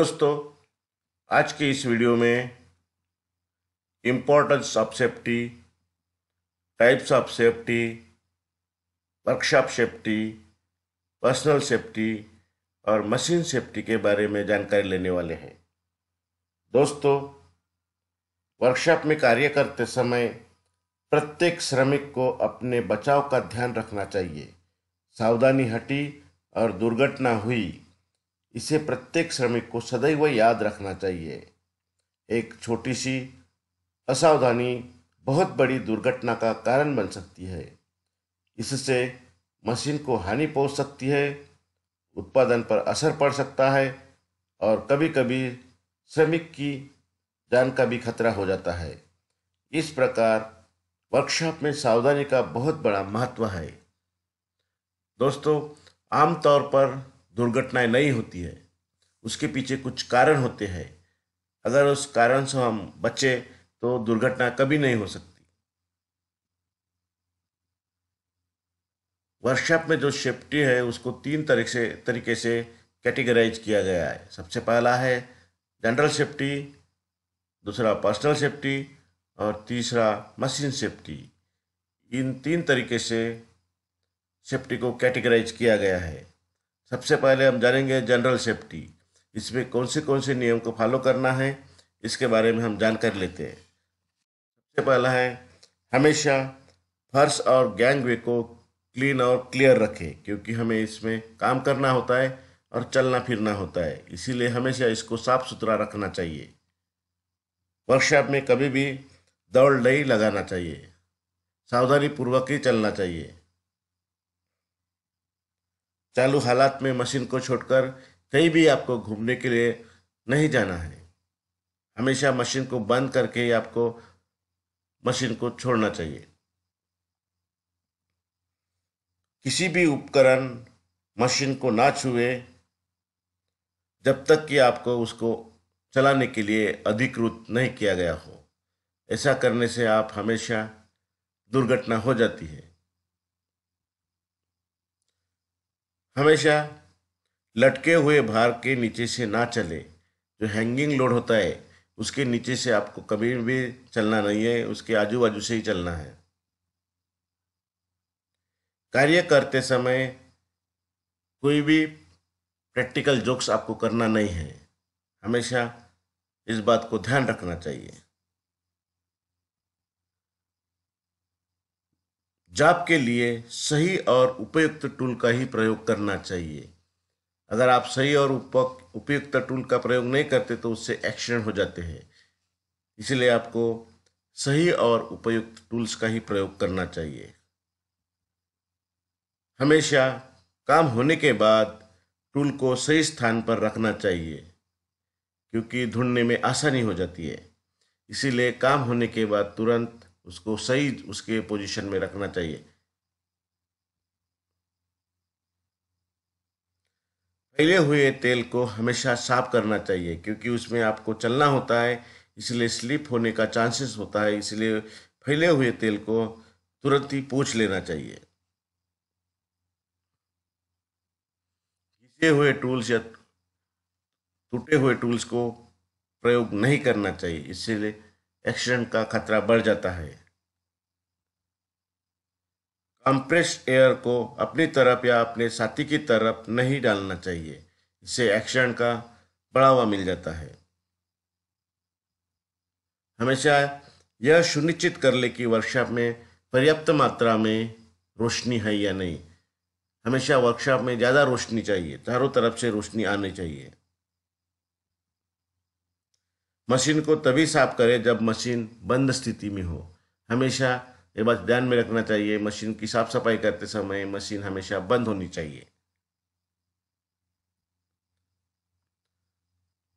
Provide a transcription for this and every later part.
दोस्तों आज के इस वीडियो में importance of safety types of safety workshop safety personal safety और मशीन सेफ्टी के बारे में जानकारी लेने वाले हैं दोस्तों वर्कशॉप में कार्य करते समय प्रत्येक श्रमिक को अपने बचाव का ध्यान रखना चाहिए सावधानी हटी और दुर्घटना हुई इसे प्रत्येक श्रमिक को सदैव याद रखना चाहिए एक छोटी सी असावधानी बहुत बड़ी दुर्घटना का कारण बन सकती है इससे मशीन को हानि पहुंच सकती है उत्पादन पर असर पड़ सकता है और कभी कभी श्रमिक की जान का भी खतरा हो जाता है इस प्रकार वर्कशॉप में सावधानी का बहुत बड़ा महत्व है दोस्तों आमतौर पर दुर्घटनाएं नहीं होती है उसके पीछे कुछ कारण होते हैं अगर उस कारण से हम बचे तो दुर्घटना कभी नहीं हो सकती वर्कशॉप में जो सेफ्टी है उसको तीन तरीके से तरीके से कैटेगराइज किया गया है सबसे पहला है जनरल सेफ्टी दूसरा पर्सनल सेफ्टी और तीसरा मशीन सेफ्टी इन तीन तरीके से सेफ्टी को कैटेगराइज किया गया है सबसे पहले हम जानेंगे जनरल सेफ्टी इसमें कौन से कौन से नियम को फॉलो करना है इसके बारे में हम जानकारी लेते हैं सबसे पहला है हमेशा फर्श और गैंगवे को क्लीन और क्लियर रखें क्योंकि हमें इसमें काम करना होता है और चलना फिरना होता है इसीलिए हमेशा इसको साफ सुथरा रखना चाहिए वर्कशॉप में कभी भी दौड़ नहीं लगाना चाहिए सावधानी पूर्वक ही चलना चाहिए चालू हालात में मशीन को छोड़कर कहीं भी आपको घूमने के लिए नहीं जाना है हमेशा मशीन को बंद करके आपको मशीन को छोड़ना चाहिए किसी भी उपकरण मशीन को ना छुए जब तक कि आपको उसको चलाने के लिए अधिकृत नहीं किया गया हो ऐसा करने से आप हमेशा दुर्घटना हो जाती है हमेशा लटके हुए भार के नीचे से ना चले जो हैंगिंग लोड होता है उसके नीचे से आपको कभी भी चलना नहीं है उसके आजू बाजू से ही चलना है कार्य करते समय कोई भी प्रैक्टिकल जोक्स आपको करना नहीं है हमेशा इस बात को ध्यान रखना चाहिए जाप के लिए सही और उपयुक्त टूल का ही प्रयोग करना चाहिए अगर आप सही और उपयुक्त टूल का प्रयोग नहीं करते तो उससे एक्सीडेंट हो जाते हैं इसलिए आपको सही और उपयुक्त टूल्स का ही प्रयोग करना चाहिए हमेशा काम होने के बाद टूल को सही स्थान पर रखना चाहिए क्योंकि ढूंढने में आसानी हो जाती है इसीलिए काम होने के बाद तुरंत उसको सही उसके पोजीशन में रखना चाहिए फैले हुए तेल को हमेशा साफ करना चाहिए क्योंकि उसमें आपको चलना होता है इसलिए स्लिप होने का चांसेस होता है इसलिए फैले हुए तेल को तुरंत ही पूछ लेना चाहिए घिसे हुए टूल्स या टूटे हुए टूल्स को प्रयोग नहीं करना चाहिए इसलिए एक्सीडेंट का खतरा बढ़ जाता है कंप्रेस्ड एयर को अपनी तरफ या अपने साथी की तरफ नहीं डालना चाहिए इससे एक्सीडेंट का बढ़ावा मिल जाता है हमेशा यह सुनिश्चित कर ले कि वर्कशॉप में पर्याप्त मात्रा में रोशनी है या नहीं हमेशा वर्कशॉप में ज़्यादा रोशनी चाहिए चारों तरफ से रोशनी आनी चाहिए मशीन को तभी साफ करें जब मशीन बंद स्थिति में हो हमेशा ये बात ध्यान में रखना चाहिए मशीन की साफ सफाई करते समय मशीन हमेशा बंद होनी चाहिए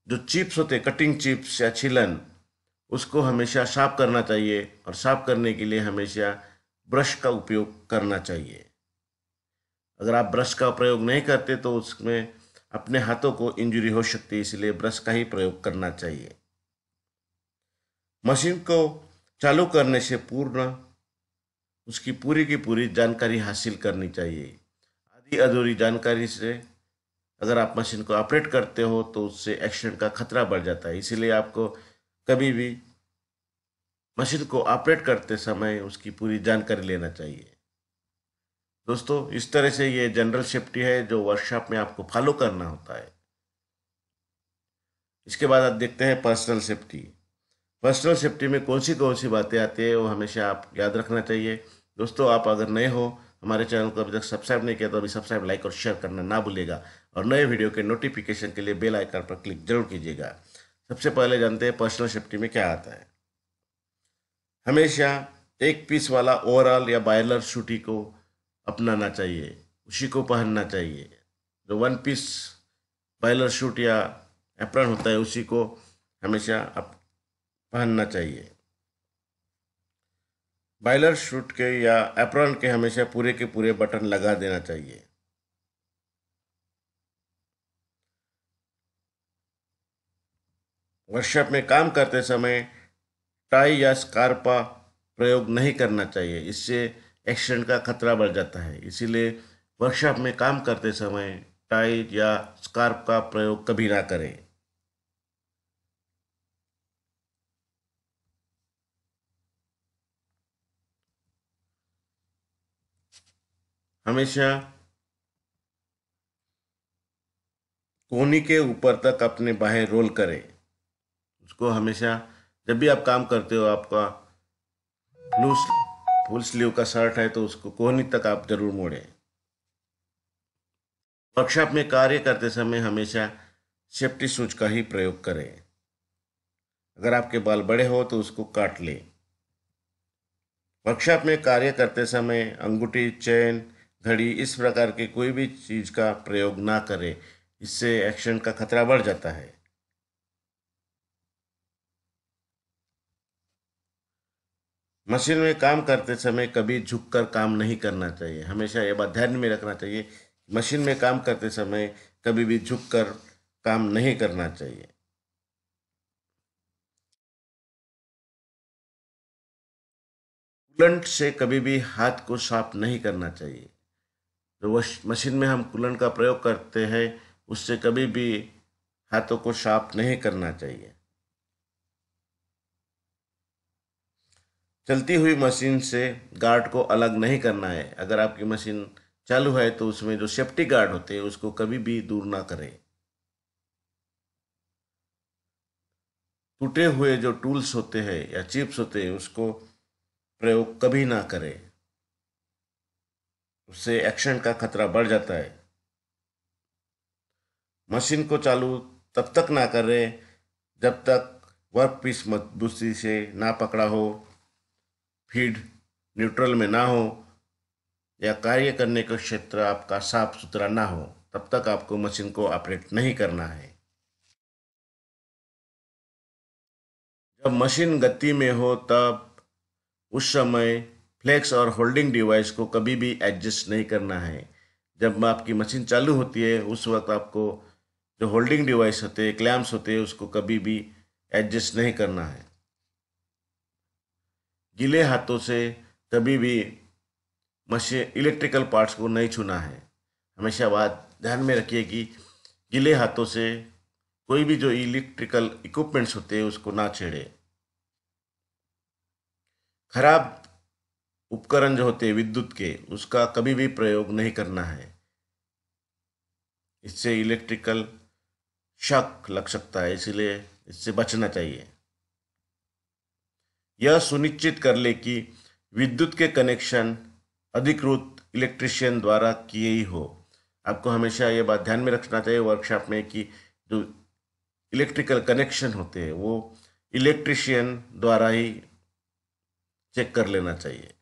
जो चिप्स होते कटिंग चिप्स या छिलन उसको हमेशा साफ करना चाहिए और साफ करने के लिए हमेशा ब्रश का उपयोग करना चाहिए अगर आप ब्रश का प्रयोग नहीं करते तो उसमें अपने हाथों को इंजरी हो सकती है इसलिए ब्रश का ही प्रयोग करना चाहिए मशीन को चालू करने से पूर्ण उसकी पूरी की पूरी जानकारी हासिल करनी चाहिए आधी अधूरी जानकारी से अगर आप मशीन को ऑपरेट करते हो तो उससे एक्सीडेंट का खतरा बढ़ जाता है इसीलिए आपको कभी भी मशीन को ऑपरेट करते समय उसकी पूरी जानकारी लेना चाहिए दोस्तों इस तरह से ये जनरल सेफ्टी है जो वर्कशॉप में आपको फॉलो करना होता है इसके बाद आप देखते हैं पर्सनल सेफ्टी पर्सनल सेफ्टी में कौन सी कौन सी बातें आती है वो हमेशा आप याद रखना चाहिए दोस्तों आप अगर नए हो हमारे चैनल को अभी तक सब्सक्राइब नहीं किया तो अभी सब्सक्राइब लाइक और शेयर करना ना भूलेगा और नए वीडियो के नोटिफिकेशन के लिए बेल आइकन पर क्लिक जरूर कीजिएगा सबसे पहले जानते हैं पर्सनल सेफ्टी में क्या आता है हमेशा एक पीस वाला ओवरऑल या बायलर सूटी को अपनाना चाहिए उसी को पहनना चाहिए जो वन पीस बायलर शूट या एप्रन होता है उसी को हमेशा आप पहनना चाहिए बाइलर शूट के या एप्रन के हमेशा पूरे के पूरे बटन लगा देना चाहिए वर्कशॉप में काम करते समय टाई या स्कार्पा प्रयोग नहीं करना चाहिए इससे एक्सीडेंट का खतरा बढ़ जाता है इसीलिए वर्कशॉप में काम करते समय टाई या स्कार्प का प्रयोग कभी ना करें हमेशा कोहनी के ऊपर तक अपने बाहें रोल करें उसको हमेशा जब भी आप काम करते हो आपका लूज फुल स्लीव का शर्ट है तो उसको कोहनी तक आप जरूर मोड़ें वर्कशॉप में कार्य करते समय हमेशा सेफ्टी सूच का ही प्रयोग करें अगर आपके बाल बड़े हो तो उसको काट लें वर्कशॉप में कार्य करते समय अंगूठी चैन घड़ी इस प्रकार के कोई भी चीज़ का प्रयोग ना करें इससे एक्सीडेंट का खतरा बढ़ जाता है मशीन में काम करते समय कभी झुककर काम नहीं करना चाहिए हमेशा ये बात ध्यान में रखना चाहिए मशीन में काम करते समय कभी भी झुककर काम नहीं करना चाहिए कूलेंट से कभी भी हाथ को साफ नहीं करना चाहिए जो मशीन में हम कूलन का प्रयोग करते हैं उससे कभी भी हाथों को साफ नहीं करना चाहिए चलती हुई मशीन से गार्ड को अलग नहीं करना है अगर आपकी मशीन चालू है तो उसमें जो सेफ्टी गार्ड होते हैं उसको कभी भी दूर ना करें टूटे हुए जो टूल्स होते हैं या चिप्स होते हैं उसको प्रयोग कभी ना करें उससे एक्सीडेंट का खतरा बढ़ जाता है मशीन को चालू तब तक ना करें जब तक वर्क पीस मजबूती से ना पकड़ा हो फीड न्यूट्रल में ना हो या कार्य करने का क्षेत्र आपका साफ सुथरा ना हो तब तक आपको मशीन को ऑपरेट नहीं करना है जब मशीन गति में हो तब उस समय फ्लैक्स और होल्डिंग डिवाइस को कभी भी एडजस्ट नहीं करना है जब आपकी मशीन चालू होती है उस वक्त आपको जो होल्डिंग डिवाइस होते हैं क्लैम्प्स होते हैं उसको कभी भी एडजस्ट नहीं करना है गीले हाथों से कभी भी मशीन इलेक्ट्रिकल पार्ट्स को नहीं छूना है हमेशा बात ध्यान में रखिए कि गीले हाथों से कोई भी जो इलेक्ट्रिकल इक्विपमेंट्स होते हैं उसको ना छेड़े खराब उपकरण जो होते विद्युत के उसका कभी भी प्रयोग नहीं करना है इससे इलेक्ट्रिकल शक लग सकता है इसलिए इससे बचना चाहिए यह सुनिश्चित कर ले कि विद्युत के कनेक्शन अधिकृत इलेक्ट्रिशियन द्वारा किए ही हो आपको हमेशा ये बात ध्यान में रखना चाहिए वर्कशॉप में कि जो इलेक्ट्रिकल कनेक्शन होते हैं वो इलेक्ट्रिशियन द्वारा ही चेक कर लेना चाहिए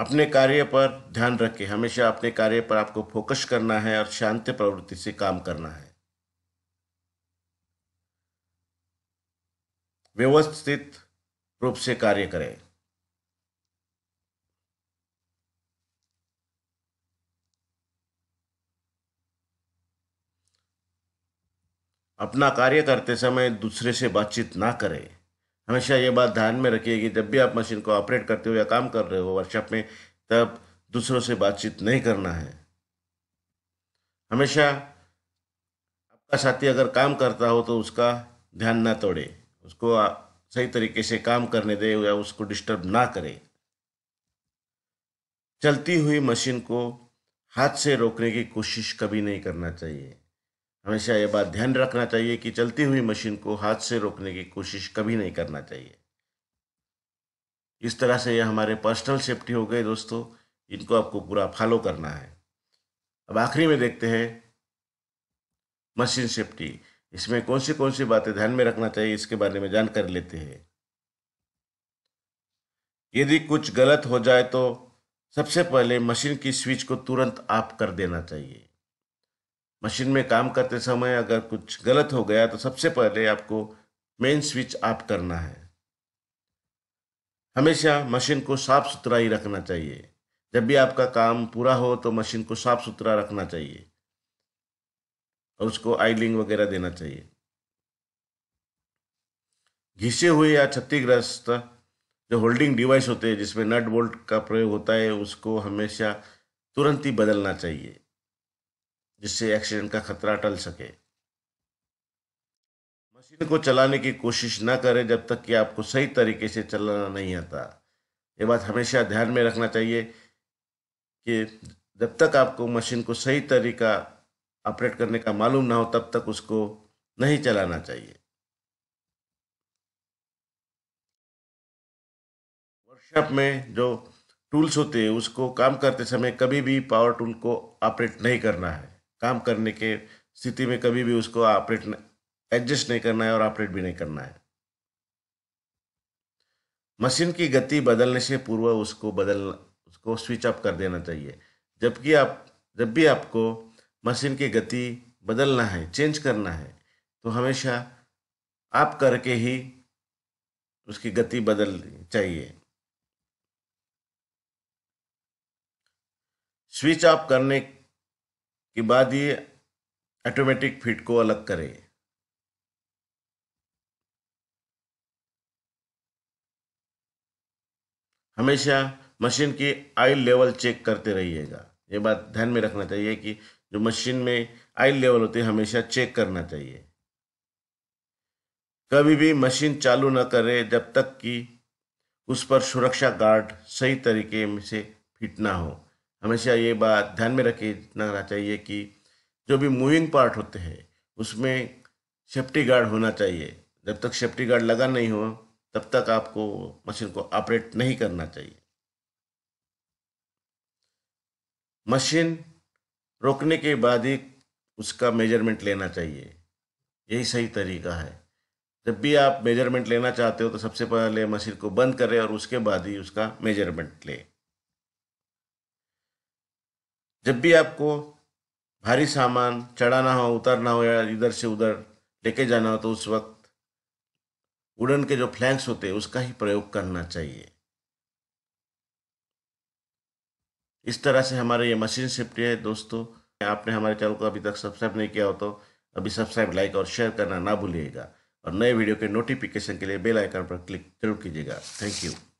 अपने कार्य पर ध्यान रखें हमेशा अपने कार्य पर आपको फोकस करना है और शांति प्रवृत्ति से काम करना है व्यवस्थित रूप से कार्य करें अपना कार्य करते समय दूसरे से बातचीत ना करें हमेशा ये बात ध्यान में रखिए कि जब भी आप मशीन को ऑपरेट करते हो या काम कर रहे हो वर्कशॉप में तब दूसरों से बातचीत नहीं करना है हमेशा आपका साथी अगर काम करता हो तो उसका ध्यान ना तोड़े उसको सही तरीके से काम करने दे या उसको डिस्टर्ब ना करे चलती हुई मशीन को हाथ से रोकने की कोशिश कभी नहीं करना चाहिए हमेशा यह बात ध्यान रखना चाहिए कि चलती हुई मशीन को हाथ से रोकने की कोशिश कभी नहीं करना चाहिए इस तरह से यह हमारे पर्सनल सेफ्टी हो गए दोस्तों इनको आपको पूरा फॉलो करना है अब आखिरी में देखते हैं मशीन सेफ्टी इसमें कौन सी कौन सी बातें ध्यान में रखना चाहिए इसके बारे में जानकारी लेते हैं यदि कुछ गलत हो जाए तो सबसे पहले मशीन की स्विच को तुरंत ऑफ कर देना चाहिए मशीन में काम करते समय अगर कुछ गलत हो गया तो सबसे पहले आपको मेन स्विच ऑफ करना है हमेशा मशीन को साफ सुथरा ही रखना चाहिए जब भी आपका काम पूरा हो तो मशीन को साफ सुथरा रखना चाहिए और उसको आइलिंग वगैरह देना चाहिए घिसे हुए या क्षतिग्रस्त जो होल्डिंग डिवाइस होते हैं जिसमें नट बोल्ट का प्रयोग होता है उसको हमेशा तुरंत ही बदलना चाहिए जिससे एक्सीडेंट का खतरा टल सके मशीन को चलाने की कोशिश ना करें जब तक कि आपको सही तरीके से चलाना नहीं आता ये बात हमेशा ध्यान में रखना चाहिए कि जब तक आपको मशीन को सही तरीका ऑपरेट करने का मालूम ना हो तब तक उसको नहीं चलाना चाहिए वर्कशॉप में जो टूल्स होते हैं उसको काम करते समय कभी भी पावर टूल को ऑपरेट नहीं करना है काम करने के स्थिति में कभी भी उसको ऑपरेट एडजस्ट नहीं करना है और ऑपरेट भी नहीं करना है मशीन की गति बदलने से पूर्व उसको बदल उसको स्विच ऑफ कर देना चाहिए जबकि आप जब भी आपको मशीन की गति बदलना है चेंज करना है तो हमेशा आप करके ही उसकी गति बदल चाहिए स्विच ऑफ करने के बाद ये ऑटोमेटिक फिट को अलग करे हमेशा मशीन की आयल लेवल चेक करते रहिएगा ये बात ध्यान में रखना चाहिए कि जो मशीन में आयल लेवल होते हैं हमेशा चेक करना चाहिए कभी भी मशीन चालू न करें जब तक कि उस पर सुरक्षा गार्ड सही तरीके से फिट ना हो हमेशा ये बात ध्यान में रखना चाहिए कि जो भी मूविंग पार्ट होते हैं उसमें सेफ्टी गार्ड होना चाहिए जब तक सेफ्टी गार्ड लगा नहीं हो तब तक आपको मशीन को ऑपरेट नहीं करना चाहिए मशीन रोकने के बाद ही उसका मेजरमेंट लेना चाहिए यही सही तरीका है जब भी आप मेजरमेंट लेना चाहते हो तो सबसे पहले मशीन को बंद करें और उसके बाद ही उसका मेजरमेंट लें जब भी आपको भारी सामान चढ़ाना हो उतारना हो या इधर से उधर लेके जाना हो तो उस वक्त उड़न के जो फ्लैंक्स होते हैं उसका ही प्रयोग करना चाहिए इस तरह से हमारे ये मशीन शिफ्ट है दोस्तों आपने हमारे चैनल को अभी तक सब्सक्राइब नहीं किया हो तो अभी सब्सक्राइब लाइक और शेयर करना ना भूलिएगा और नए वीडियो के नोटिफिकेशन के लिए बेल आइकन पर क्लिक जरूर कीजिएगा थैंक यू